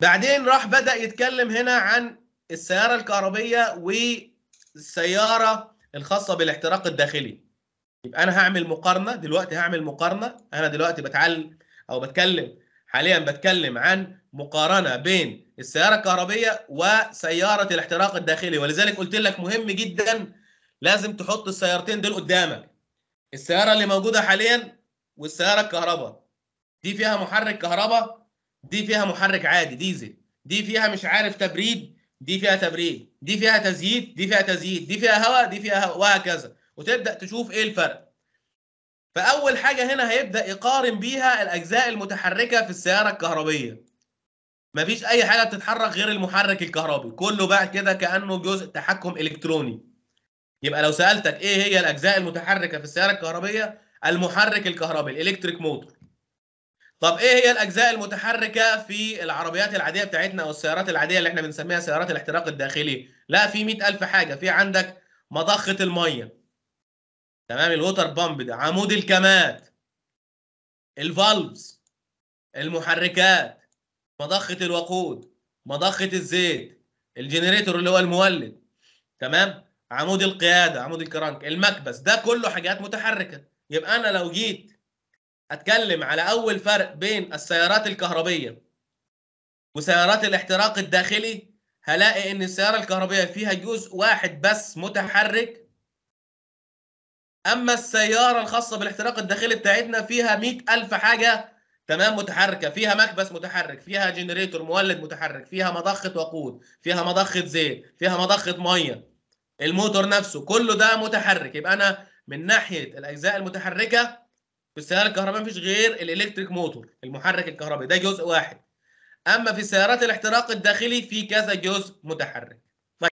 بعدين راح بدأ يتكلم هنا عن السيارة الكهربية والسيارة الخاصة بالاحتراق الداخلي يبقى أنا هعمل مقارنة دلوقتي هعمل مقارنة أنا دلوقتي بتعلم أو بتكلم حاليا بتكلم عن مقارنة بين السيارة الكهربية وسيارة الاحتراق الداخلي ولذلك قلت لك مهم جدا لازم تحط السيارتين دول قدامك السيارة اللي موجودة حاليا والسيارة الكهرباء دي فيها محرك كهرباء دي فيها محرك عادي ديزل دي فيها مش عارف تبريد دي فيها تبريد دي فيها تزييت دي فيها تزييت دي فيها هواء دي فيها هواء وهكذا وتبدا تشوف ايه الفرق فاول حاجه هنا هيبدا يقارن بيها الاجزاء المتحركه في السياره الكهربيه مفيش اي حاجه بتتحرك غير المحرك الكهربي كله بقى كده كانه جزء تحكم الكتروني يبقى لو سالتك ايه هي الاجزاء المتحركه في السياره الكهربيه المحرك الكهربي الالكتريك موتور طب ايه هي الاجزاء المتحركه في العربيات العاديه بتاعتنا او السيارات العاديه اللي احنا بنسميها سيارات الاحتراق الداخلي لا في 100000 حاجه في عندك مضخه الميه تمام الووتر بامب ده عمود الكمات الفالفز المحركات مضخه الوقود مضخه الزيت الجنريتور اللي هو المولد تمام عمود القياده عمود الكرانك المكبس ده كله حاجات متحركه يبقى انا لو جيت اتكلم على اول فرق بين السيارات الكهربيه وسيارات الاحتراق الداخلي هلاقي ان السياره الكهربيه فيها جزء واحد بس متحرك اما السياره الخاصه بالاحتراق الداخلي بتاعتنا فيها 100000 حاجه تمام متحركه فيها مكبس متحرك فيها جنريتور مولد متحرك فيها مضخه وقود فيها مضخه زيت فيها مضخه ميه الموتور نفسه كله ده متحرك يبقى انا من ناحيه الاجزاء المتحركه في السيارة الكهربائية مفيش غير الإلكتريك موتور المحرك الكهربائي ده جزء واحد أما في سيارات الاحتراق الداخلي في كذا جزء متحرك